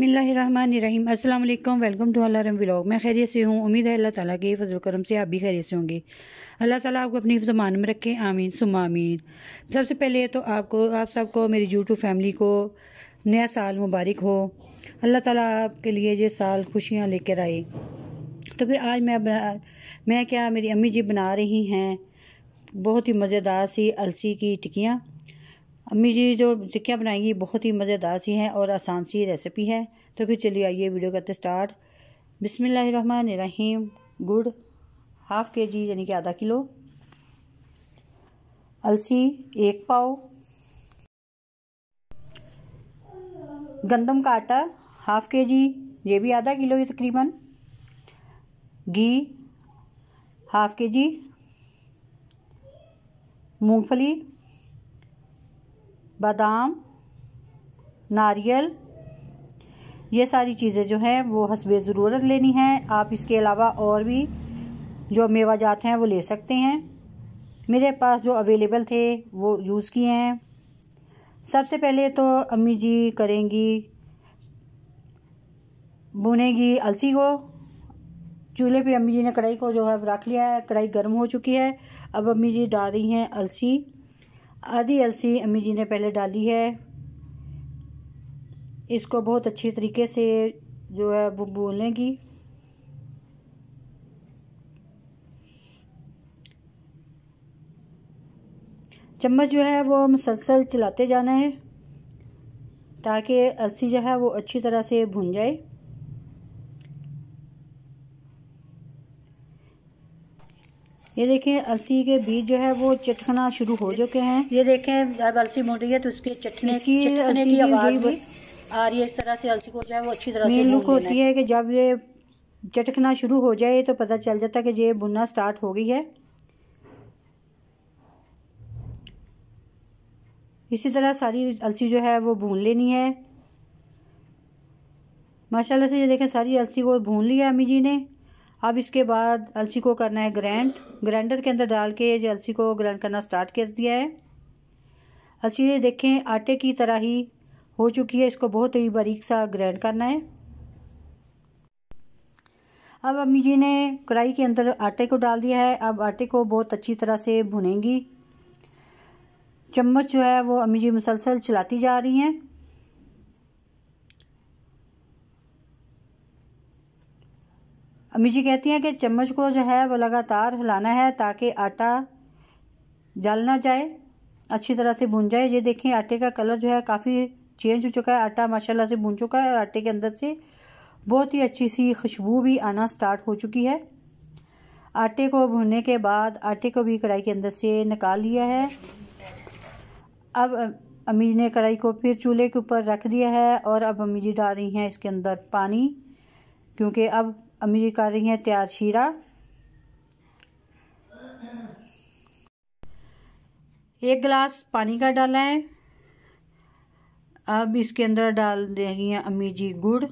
बिसमीम अल्लाम welcome to अल्लाम व्लॉग मैं खैरियत से हूँ उम्मीद है अल्लाह ताला के फजल करम से आप भी खैरियत से होंगे अल्लाह ताला आपको अपनी जमान में रखें आमीन सुम आमीन सबसे पहले तो आपको आप सबको मेरी यूट्यूब फैमिली को नया साल मुबारक हो अल्लाह ताला आपके लिए ये साल खुशियाँ लेकर आए तो फिर आज मैं मैं क्या मेरी अम्मी जी बना रही हैं बहुत ही मज़ेदार सी अलसी की टिकियाँ अम्मी जी जो टिक्कियाँ बनाएंगी बहुत ही मज़ेदार सी हैं और आसान सी रेसिपी है तो फिर चलिए आइए वीडियो करते स्टार्ट रहीम गुड़ हाफ़ के जी यानी कि आधा किलो अलसी एक पाव गंदम का आटा हाफ़ के जी ये भी आधा किलो ही तकरीबन घी हाफ़ के जी मूंगफली बादाम नारियल ये सारी चीज़ें जो हैं वो हसबे ज़रूरत लेनी है आप इसके अलावा और भी जो मेवा जात हैं वो ले सकते हैं मेरे पास जो अवेलेबल थे वो यूज़ किए हैं सबसे पहले तो अम्मी जी करेंगी बुनेगी अलसी को चूल्हे पे अम्मी जी ने कढ़ाई को जो है रख लिया है कढ़ाई गर्म हो चुकी है अब अम्मी जी डाल रही हैं अलसी आधी अलसी अम्मी जी ने पहले डाली है इसको बहुत अच्छे तरीके से जो है वो बोलेंगी चम्मच जो है वो मुसलसल चलाते जाना है ताकि अलसी जो है वो अच्छी तरह से भुन जाए ये देखें अलसी के बीज जो है वो चटकना शुरू हो चुके हैं ये देखें जब अलसी मोटी रही है तो उसके चटने की चटने की आवाज़ आ रही है इस तरह से अलसी को जो है वो अच्छी तरह मेन लुक होती है कि जब ये चटकना शुरू हो जाए तो पता चल जाता है कि ये बुनना स्टार्ट हो गई है इसी तरह सारी अलसी जो है वो भून लेनी है माशाल्लाह से ये देखें सारी अलसी को भून लिया अम्मी जी ने अब इसके बाद अलसी को करना है ग्रैंड ग्राइंडर के अंदर डाल के ये अलसी को ग्राइंड करना स्टार्ट कर दिया है अलसी ये देखें आटे की तरह ही हो चुकी है इसको बहुत ही बारीक सा ग्राइंड करना है अब अम्मी जी ने कढ़ाई के अंदर आटे को डाल दिया है अब आटे को बहुत अच्छी तरह से भुनेंगी चम्मच जो है वो अम्मी जी मुसलसल चलाती जा रही हैं अम्मी जी कहती हैं कि चम्मच को जो है वो लगातार हिलाना है ताकि आटा जल ना जाए अच्छी तरह से भून जाए ये देखें आटे का कलर जो है काफ़ी चेंज हो चुका है आटा माशाल्लाह से भून चुका है और आटे के अंदर से बहुत ही अच्छी सी खुशबू भी आना स्टार्ट हो चुकी है आटे को भूनने के बाद आटे को भी कढ़ाई के अंदर से निकाल लिया है अब अम्मी ने कढ़ाई को फिर चूल्हे के ऊपर रख दिया है और अब अम्मी जी डाल रही हैं इसके अंदर पानी क्योंकि अब अम्मी कर रही हैं तैयार शीरा एक गिलास पानी का डाला है अब इसके अंदर डाल रही हैं अम्मी जी गुड़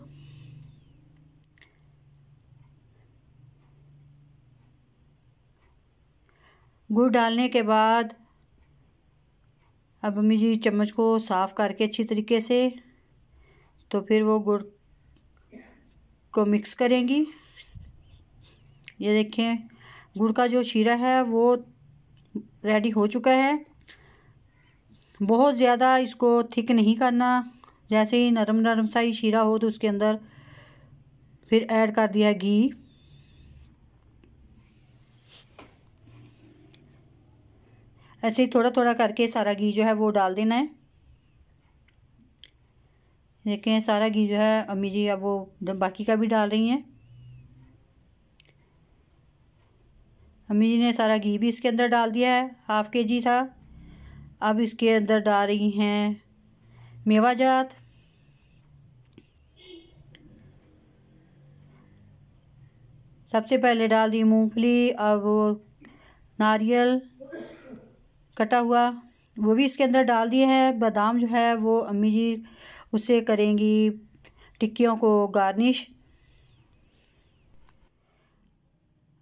गुड़ डालने के बाद अब अम्मी जी चम्मच को साफ़ करके अच्छी तरीके से तो फिर वो गुड़ को मिक्स करेंगी ये देखें गुड़ का जो शीरा है वो रेडी हो चुका है बहुत ज़्यादा इसको थिक नहीं करना जैसे ही नरम नरम सा ही शीरा हो तो उसके अंदर फिर ऐड कर दिया घी ऐसे ही थोड़ा थोड़ा करके सारा घी जो है वो डाल देना है देखें सारा घी जो है अम्मी जी अब वो बाकी का भी डाल रही हैं अम्मी जी ने सारा घी भी इसके अंदर डाल दिया है हाफ़ के जी था अब इसके अंदर डाल रही हैं मेवा जात सबसे पहले डाल दी मूंगफली अब नारियल कटा हुआ वो भी इसके अंदर डाल दिए है बादाम जो है वो अम्मी जी उसे करेंगी टिक्कियों को गार्निश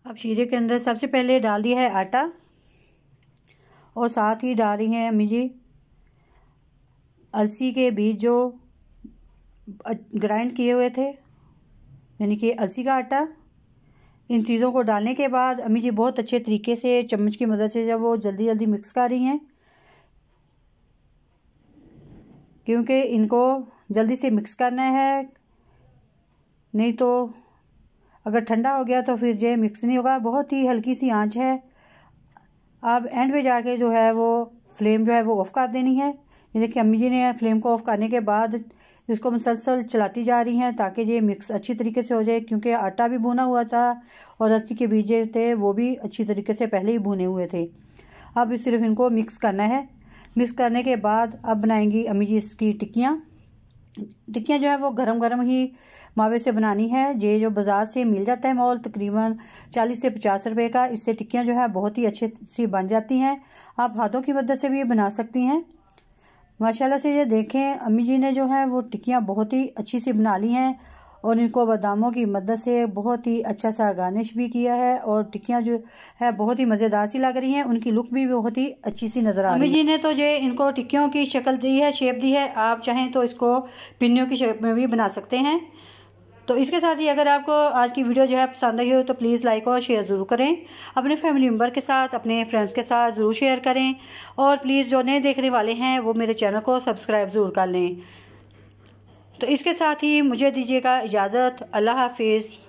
अब शीरे के अंदर सबसे पहले डाल दिया है आटा और साथ ही डाल रही हैं अम्मी जी अलसी के बीज जो ग्राइंड किए हुए थे यानी कि अलसी का आटा इन चीज़ों को डालने के बाद अम्मी जी बहुत अच्छे तरीके से चम्मच की मदद से जब वो जल्दी जल्दी मिक्स कर रही हैं क्योंकि इनको जल्दी से मिक्स करना है नहीं तो अगर ठंडा हो गया तो फिर ये मिक्स नहीं होगा बहुत ही हल्की सी आंच है अब एंड में जाके जो है वो फ्लेम जो है वो ऑफ़ कर देनी है ये देखिए अम्मी जी ने फ्लेम को ऑफ़ करने के बाद इसको मुसलसल चलाती जा रही हैं ताकि ये मिक्स अच्छी तरीके से हो जाए क्योंकि आटा भी भुना हुआ था और रस्सी के बीजे थे वो भी अच्छी तरीके से पहले ही भुने हुए थे अब सिर्फ इनको मिक्स करना है मिक्स करने के बाद अब बनाएंगी अम्मी जी इसकी टिक्कियाँ टिक्कियाँ जो है वो गरम गरम ही मावे से बनानी है ये जो बाज़ार से मिल जाता है मॉल तकरीबन चालीस से पचास रुपए का इससे टिक्कियाँ जो है बहुत ही अच्छे सी बन जाती हैं आप हाथों की मदद से भी ये बना सकती हैं माशाल्लाह से ये देखें अम्मी जी ने जो है वो टिक्कियाँ बहुत ही अच्छी सी बना ली हैं और इनको बादामों की मदद से बहुत ही अच्छा सा गार्निश भी किया है और टिक्कियाँ जो है बहुत ही मज़ेदार सी लग रही हैं उनकी लुक भी बहुत ही अच्छी सी नज़र आ रही है अभी जी ने तो जो इनको टिक्कियों की शक्ल दी है शेप दी है आप चाहें तो इसको पिन्नियों की शेप में भी बना सकते हैं तो इसके साथ ही अगर आपको आज की वीडियो जो है पसंद आई हो तो प्लीज़ लाइक और शेयर ज़रूर करें अपने फैमिली मेम्बर के साथ अपने फ्रेंड्स के साथ ज़रूर शेयर करें और प्लीज़ जो नए देखने वाले हैं वो मेरे चैनल को सब्सक्राइब ज़रूर कर लें तो इसके साथ ही मुझे दीजिएगा इजाज़त अल्लाह हाफिज़